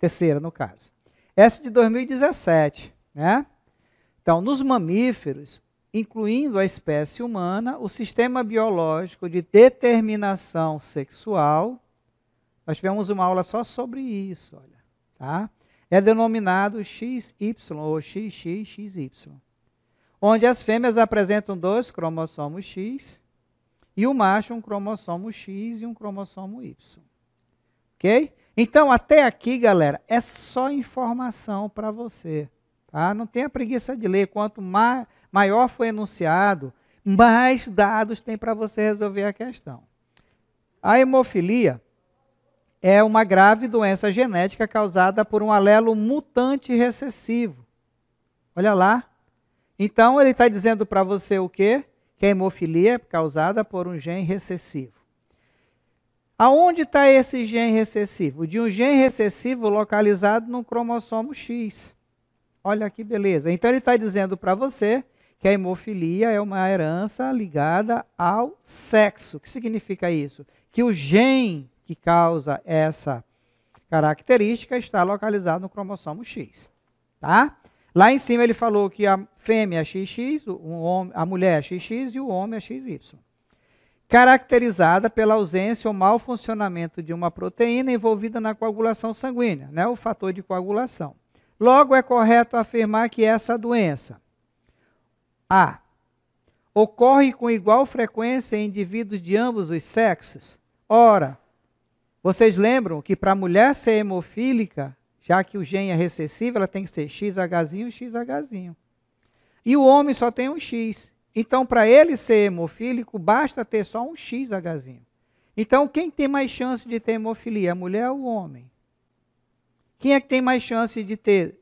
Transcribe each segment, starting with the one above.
terceira no caso. Essa de 2017, né? Então, nos mamíferos, incluindo a espécie humana, o sistema biológico de determinação sexual, nós tivemos uma aula só sobre isso, olha, tá? É denominado XY ou XXXY, onde as fêmeas apresentam dois cromossomos X e o macho um cromossomo X e um cromossomo Y. OK? Então, até aqui, galera, é só informação para você. Tá? Não tenha preguiça de ler. Quanto ma maior foi enunciado, mais dados tem para você resolver a questão. A hemofilia é uma grave doença genética causada por um alelo mutante recessivo. Olha lá. Então, ele está dizendo para você o quê? Que a hemofilia é causada por um gene recessivo. Aonde está esse gene recessivo? De um gene recessivo localizado no cromossomo X. Olha que beleza. Então ele está dizendo para você que a hemofilia é uma herança ligada ao sexo. O que significa isso? Que o gene que causa essa característica está localizado no cromossomo X. Tá? Lá em cima ele falou que a fêmea é XX, o homem, a mulher é XX e o homem é XY caracterizada pela ausência ou mau funcionamento de uma proteína envolvida na coagulação sanguínea, né, o fator de coagulação. Logo, é correto afirmar que essa doença A. Ocorre com igual frequência em indivíduos de ambos os sexos. Ora, vocês lembram que para a mulher ser hemofílica, já que o gene é recessivo, ela tem que ser XHzinho, XH. E o homem só tem um X. Então, para ele ser hemofílico, basta ter só um XHzinho. Então, quem tem mais chance de ter hemofilia, a mulher ou o homem? Quem é que tem mais chance de ter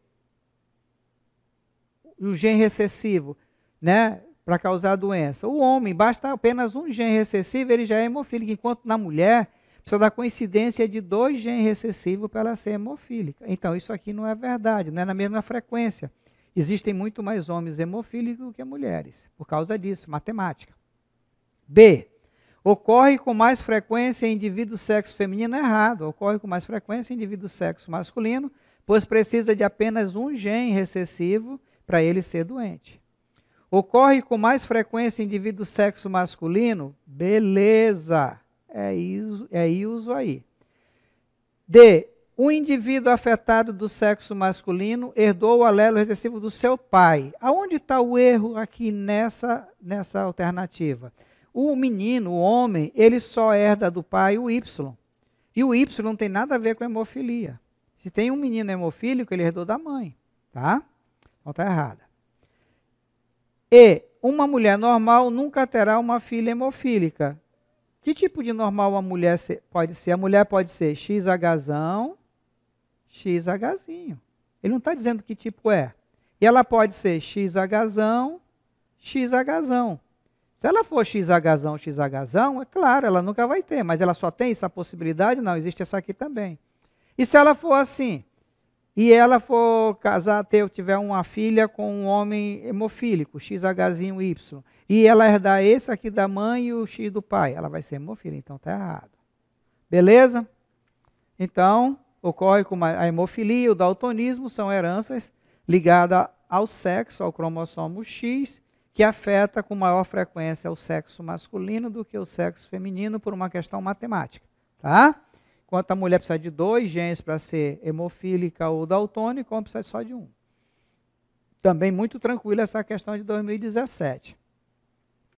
o gene recessivo, né, para causar a doença? O homem, basta apenas um gene recessivo, ele já é hemofílico, enquanto na mulher precisa da coincidência de dois genes recessivos para ela ser hemofílica. Então, isso aqui não é verdade, não é na mesma frequência. Existem muito mais homens hemofílicos do que mulheres, por causa disso, matemática. B. Ocorre com mais frequência em indivíduos sexo feminino é errado, ocorre com mais frequência em indivíduos sexo masculino, pois precisa de apenas um gene recessivo para ele ser doente. Ocorre com mais frequência em indivíduos sexo masculino? Beleza, é isso, é isso aí. D. O indivíduo afetado do sexo masculino herdou o alelo recessivo do seu pai. Aonde está o erro aqui nessa, nessa alternativa? O menino, o homem, ele só herda do pai o Y. E o Y não tem nada a ver com hemofilia. Se tem um menino hemofílico, ele herdou da mãe, tá? Então está errada. E uma mulher normal nunca terá uma filha hemofílica. Que tipo de normal uma mulher pode ser? A mulher pode ser XHzão, XHzinho. Ele não está dizendo que tipo é. E ela pode ser XHzão, XHzão. Se ela for XHzão, XHzão, é claro, ela nunca vai ter, mas ela só tem essa possibilidade? Não, existe essa aqui também. E se ela for assim, e ela for casar, ter, tiver uma filha com um homem hemofílico, XHzinho Y, e ela herdar esse aqui da mãe e o X do pai, ela vai ser hemofílica, então está errado. Beleza? Então, ocorre com a hemofilia, o daltonismo, são heranças ligadas ao sexo, ao cromossomo X, que afeta com maior frequência o sexo masculino do que o sexo feminino por uma questão matemática, tá? Enquanto a mulher precisa de dois genes para ser hemofílica ou daltônica, o homem precisa só de um. Também muito tranquilo essa questão de 2017.